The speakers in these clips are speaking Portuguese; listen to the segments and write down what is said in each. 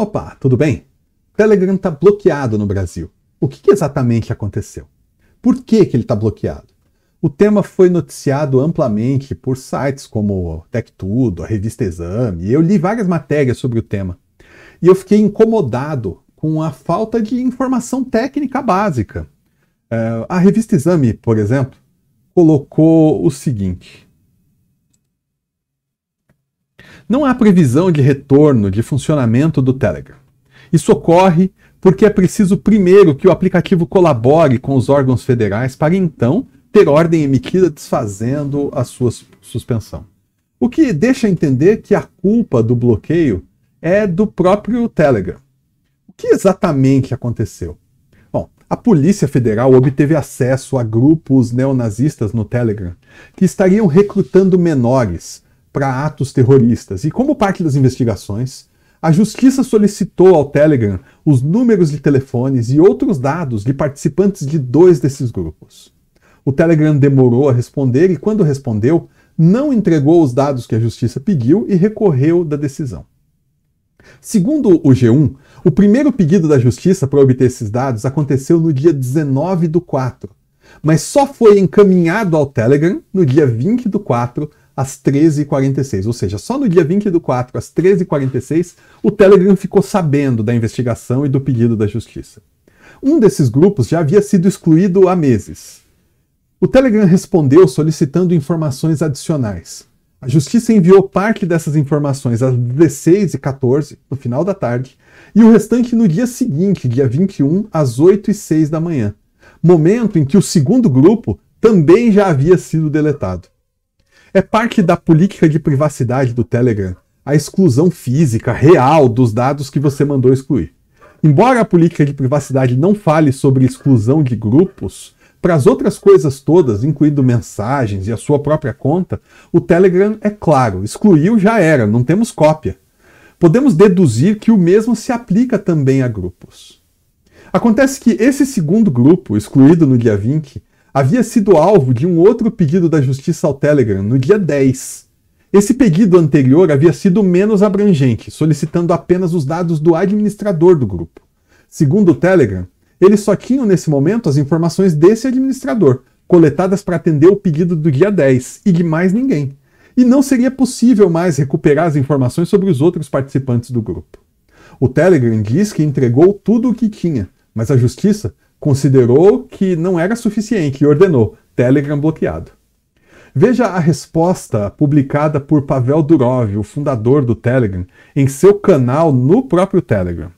Opa, tudo bem? Telegram está bloqueado no Brasil. O que, que exatamente aconteceu? Por que, que ele está bloqueado? O tema foi noticiado amplamente por sites como Tudo, a revista Exame, eu li várias matérias sobre o tema. E eu fiquei incomodado com a falta de informação técnica básica. É, a revista Exame, por exemplo, colocou o seguinte: não há previsão de retorno de funcionamento do Telegram. Isso ocorre porque é preciso primeiro que o aplicativo colabore com os órgãos federais para então ter ordem emitida desfazendo a sua suspensão. O que deixa entender que a culpa do bloqueio é do próprio Telegram. O que exatamente aconteceu? Bom, a Polícia Federal obteve acesso a grupos neonazistas no Telegram que estariam recrutando menores para atos terroristas. E como parte das investigações, a justiça solicitou ao Telegram os números de telefones e outros dados de participantes de dois desses grupos. O Telegram demorou a responder e, quando respondeu, não entregou os dados que a justiça pediu e recorreu da decisão. Segundo o G1, o primeiro pedido da justiça para obter esses dados aconteceu no dia 19 do 4, mas só foi encaminhado ao Telegram no dia 20 do 4 às 13h46. Ou seja, só no dia 24, às 13h46, o Telegram ficou sabendo da investigação e do pedido da justiça. Um desses grupos já havia sido excluído há meses. O Telegram respondeu solicitando informações adicionais. A justiça enviou parte dessas informações às 16h14, no final da tarde, e o restante no dia seguinte, dia 21, às 8h06 da manhã, momento em que o segundo grupo também já havia sido deletado. É parte da política de privacidade do Telegram a exclusão física real dos dados que você mandou excluir. Embora a política de privacidade não fale sobre exclusão de grupos, para as outras coisas todas, incluindo mensagens e a sua própria conta, o Telegram é claro, excluiu já era, não temos cópia. Podemos deduzir que o mesmo se aplica também a grupos. Acontece que esse segundo grupo, excluído no dia 20, havia sido alvo de um outro pedido da justiça ao Telegram no dia 10. Esse pedido anterior havia sido menos abrangente, solicitando apenas os dados do administrador do grupo. Segundo o Telegram, eles só tinham nesse momento as informações desse administrador, coletadas para atender o pedido do dia 10 e de mais ninguém. E não seria possível mais recuperar as informações sobre os outros participantes do grupo. O Telegram diz que entregou tudo o que tinha, mas a justiça considerou que não era suficiente e ordenou Telegram bloqueado. Veja a resposta publicada por Pavel Durov, o fundador do Telegram, em seu canal no próprio Telegram.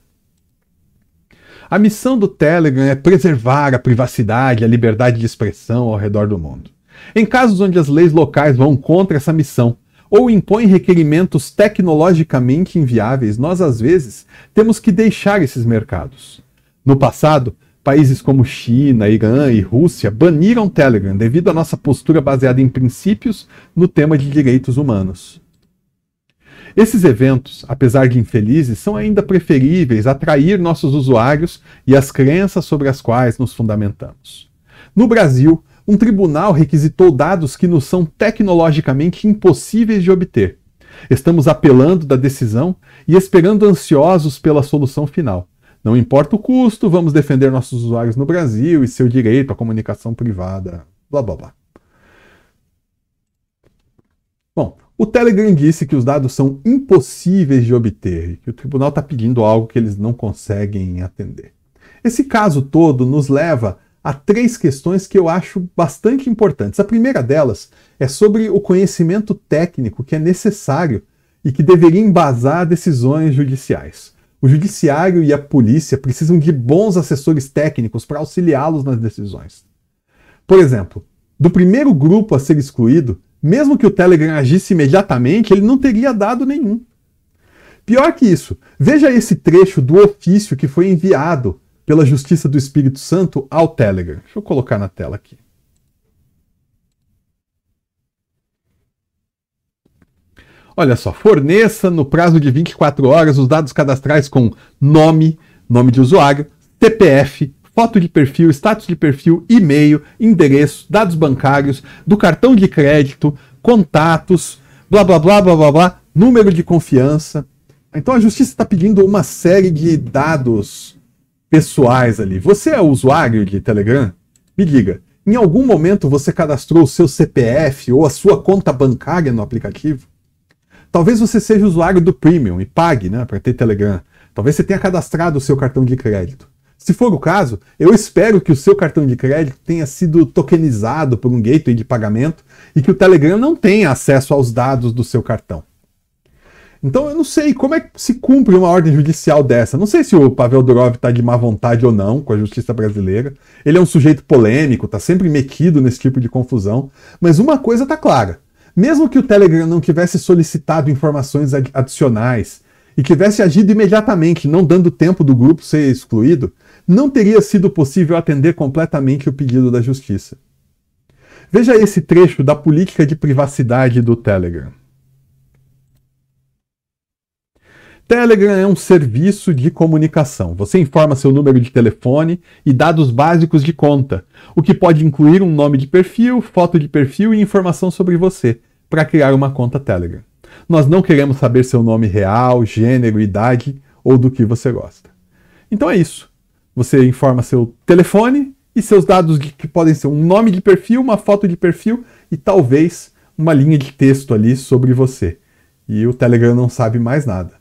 A missão do Telegram é preservar a privacidade e a liberdade de expressão ao redor do mundo. Em casos onde as leis locais vão contra essa missão ou impõem requerimentos tecnologicamente inviáveis, nós às vezes temos que deixar esses mercados. No passado, Países como China, Irã e Rússia baniram Telegram devido à nossa postura baseada em princípios no tema de direitos humanos. Esses eventos, apesar de infelizes, são ainda preferíveis a atrair nossos usuários e as crenças sobre as quais nos fundamentamos. No Brasil, um tribunal requisitou dados que nos são tecnologicamente impossíveis de obter. Estamos apelando da decisão e esperando ansiosos pela solução final. Não importa o custo, vamos defender nossos usuários no Brasil e seu direito à comunicação privada. Blá blá blá. Bom, o Telegram disse que os dados são impossíveis de obter e que o tribunal está pedindo algo que eles não conseguem atender. Esse caso todo nos leva a três questões que eu acho bastante importantes. A primeira delas é sobre o conhecimento técnico que é necessário e que deveria embasar decisões judiciais. O judiciário e a polícia precisam de bons assessores técnicos para auxiliá-los nas decisões. Por exemplo, do primeiro grupo a ser excluído, mesmo que o Telegram agisse imediatamente, ele não teria dado nenhum. Pior que isso, veja esse trecho do ofício que foi enviado pela Justiça do Espírito Santo ao Telegram. Deixa eu colocar na tela aqui. Olha só, forneça no prazo de 24 horas os dados cadastrais com nome, nome de usuário, TPF, foto de perfil, status de perfil, e-mail, endereço, dados bancários, do cartão de crédito, contatos, blá blá blá blá blá blá, número de confiança. Então a justiça está pedindo uma série de dados pessoais ali. Você é usuário de Telegram? Me diga, em algum momento você cadastrou o seu CPF ou a sua conta bancária no aplicativo? Talvez você seja usuário do Premium e pague né, para ter Telegram. Talvez você tenha cadastrado o seu cartão de crédito. Se for o caso, eu espero que o seu cartão de crédito tenha sido tokenizado por um gateway de pagamento e que o Telegram não tenha acesso aos dados do seu cartão. Então eu não sei como é que se cumpre uma ordem judicial dessa. Não sei se o Pavel Durov está de má vontade ou não com a justiça brasileira. Ele é um sujeito polêmico, está sempre metido nesse tipo de confusão. Mas uma coisa está clara: mesmo que o Telegram não tivesse solicitado informações adicionais e tivesse agido imediatamente, não dando tempo do grupo ser excluído, não teria sido possível atender completamente o pedido da justiça. Veja esse trecho da política de privacidade do Telegram. Telegram é um serviço de comunicação. Você informa seu número de telefone e dados básicos de conta, o que pode incluir um nome de perfil, foto de perfil e informação sobre você para criar uma conta Telegram. Nós não queremos saber seu nome real, gênero, idade ou do que você gosta. Então é isso. Você informa seu telefone e seus dados que podem ser um nome de perfil, uma foto de perfil e talvez uma linha de texto ali sobre você. E o Telegram não sabe mais nada.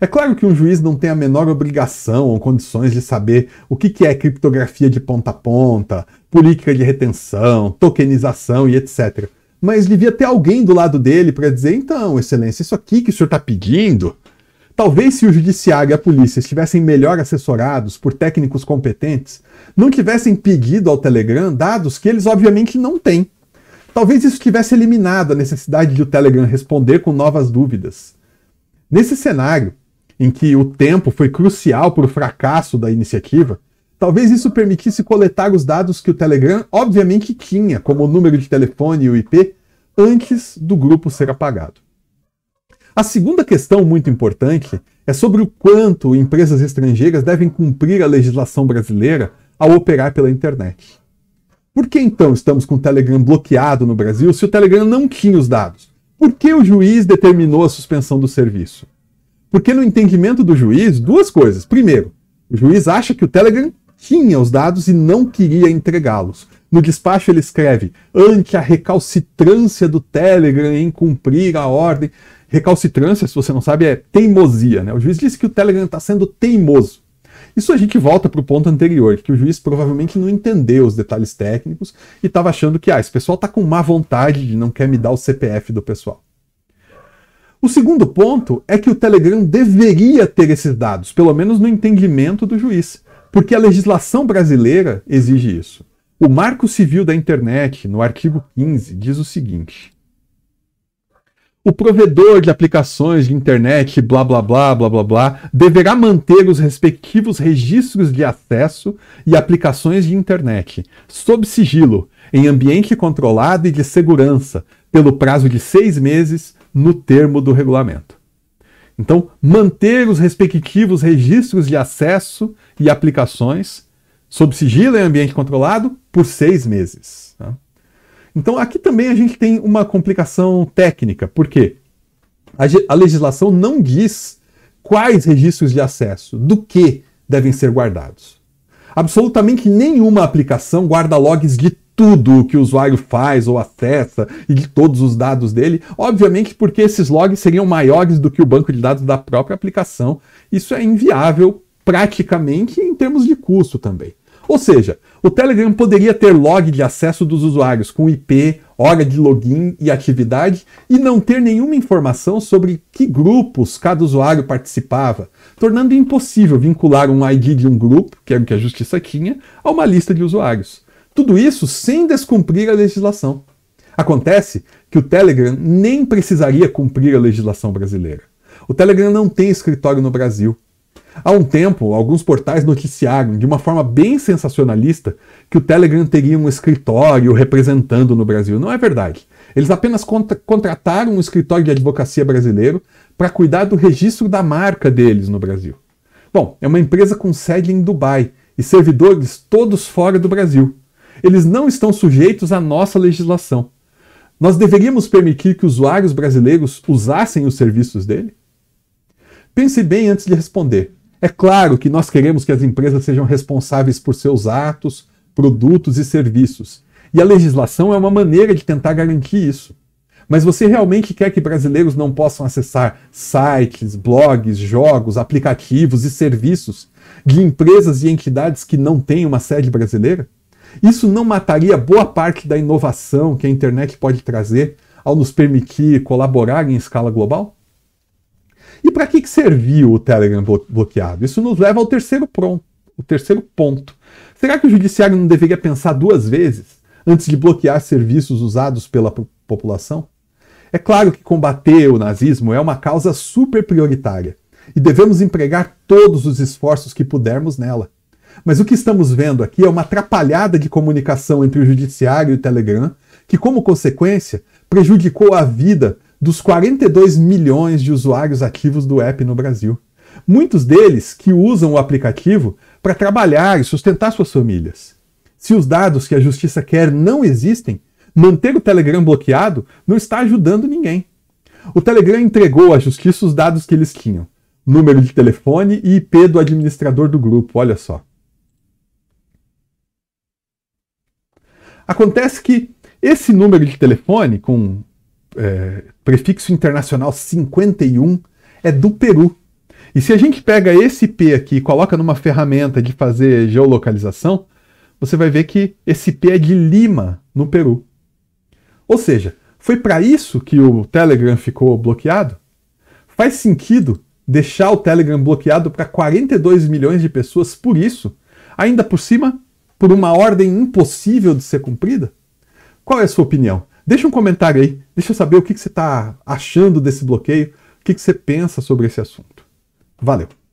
É claro que um juiz não tem a menor obrigação ou condições de saber o que é criptografia de ponta a ponta, política de retenção, tokenização e etc mas devia ter alguém do lado dele para dizer: então, excelência, isso aqui que o senhor está pedindo. Talvez se o judiciário e a polícia estivessem melhor assessorados por técnicos competentes, não tivessem pedido ao Telegram dados que eles obviamente não têm. Talvez isso tivesse eliminado a necessidade de o Telegram responder com novas dúvidas. Nesse cenário, em que o tempo foi crucial para o fracasso da iniciativa, Talvez isso permitisse coletar os dados que o Telegram obviamente tinha, como o número de telefone e o IP, antes do grupo ser apagado. A segunda questão muito importante é sobre o quanto empresas estrangeiras devem cumprir a legislação brasileira ao operar pela internet. Por que então estamos com o Telegram bloqueado no Brasil se o Telegram não tinha os dados? Por que o juiz determinou a suspensão do serviço? Porque no entendimento do juiz, duas coisas. Primeiro, o juiz acha que o Telegram tinha os dados e não queria entregá-los. No despacho ele escreve: ante a recalcitrância do Telegram em cumprir a ordem. Recalcitrância, se você não sabe, é teimosia. Né? O juiz disse que o Telegram está sendo teimoso. Isso a gente volta para o ponto anterior, que o juiz provavelmente não entendeu os detalhes técnicos e estava achando que ah, esse pessoal está com má vontade de não quer me dar o CPF do pessoal. O segundo ponto é que o Telegram deveria ter esses dados, pelo menos no entendimento do juiz. Porque a legislação brasileira exige isso. O Marco Civil da Internet, no artigo 15, diz o seguinte: o provedor de aplicações de internet, blá blá blá blá blá blá, deverá manter os respectivos registros de acesso e aplicações de internet, sob sigilo, em ambiente controlado e de segurança, pelo prazo de seis meses, no termo do regulamento. Então, manter os respectivos registros de acesso e aplicações sob sigilo em ambiente controlado por seis meses. Tá? Então, aqui também a gente tem uma complicação técnica, porque a, a legislação não diz quais registros de acesso, do que devem ser guardados. Absolutamente nenhuma aplicação guarda logs de tudo o que o usuário faz ou acessa e de todos os dados dele, obviamente porque esses logs seriam maiores do que o banco de dados da própria aplicação. Isso é inviável praticamente em termos de custo também. Ou seja, o Telegram poderia ter log de acesso dos usuários com IP, hora de login e atividade e não ter nenhuma informação sobre que grupos cada usuário participava, tornando impossível vincular um ID de um grupo, que era o que a justiça tinha, a uma lista de usuários. Tudo isso sem descumprir a legislação. Acontece que o Telegram nem precisaria cumprir a legislação brasileira. O Telegram não tem escritório no Brasil. Há um tempo, alguns portais noticiaram de uma forma bem sensacionalista que o Telegram teria um escritório representando no Brasil. Não é verdade. Eles apenas contra contrataram um escritório de advocacia brasileiro para cuidar do registro da marca deles no Brasil. Bom, é uma empresa com sede em Dubai e servidores todos fora do Brasil eles não estão sujeitos à nossa legislação. Nós deveríamos permitir que usuários brasileiros usassem os serviços dele? Pense bem antes de responder. É claro que nós queremos que as empresas sejam responsáveis por seus atos, produtos e serviços. E a legislação é uma maneira de tentar garantir isso. Mas você realmente quer que brasileiros não possam acessar sites, blogs, jogos, aplicativos e serviços de empresas e entidades que não têm uma sede brasileira? Isso não mataria boa parte da inovação que a internet pode trazer ao nos permitir colaborar em escala global? E para que, que serviu o Telegram bloqueado? Isso nos leva ao terceiro, pronto, o terceiro ponto. Será que o judiciário não deveria pensar duas vezes antes de bloquear serviços usados pela população? É claro que combater o nazismo é uma causa super prioritária e devemos empregar todos os esforços que pudermos nela. Mas o que estamos vendo aqui é uma atrapalhada de comunicação entre o Judiciário e o Telegram, que, como consequência, prejudicou a vida dos 42 milhões de usuários ativos do app no Brasil. Muitos deles que usam o aplicativo para trabalhar e sustentar suas famílias. Se os dados que a justiça quer não existem, manter o Telegram bloqueado não está ajudando ninguém. O Telegram entregou à justiça os dados que eles tinham: número de telefone e IP do administrador do grupo, olha só. Acontece que esse número de telefone, com é, prefixo internacional 51, é do Peru. E se a gente pega esse IP aqui e coloca numa ferramenta de fazer geolocalização, você vai ver que esse IP é de Lima, no Peru. Ou seja, foi para isso que o Telegram ficou bloqueado? Faz sentido deixar o Telegram bloqueado para 42 milhões de pessoas por isso? Ainda por cima, por uma ordem impossível de ser cumprida? Qual é a sua opinião? Deixa um comentário aí, deixa eu saber o que, você está achando desse bloqueio, o que você pensa sobre esse assunto. Valeu!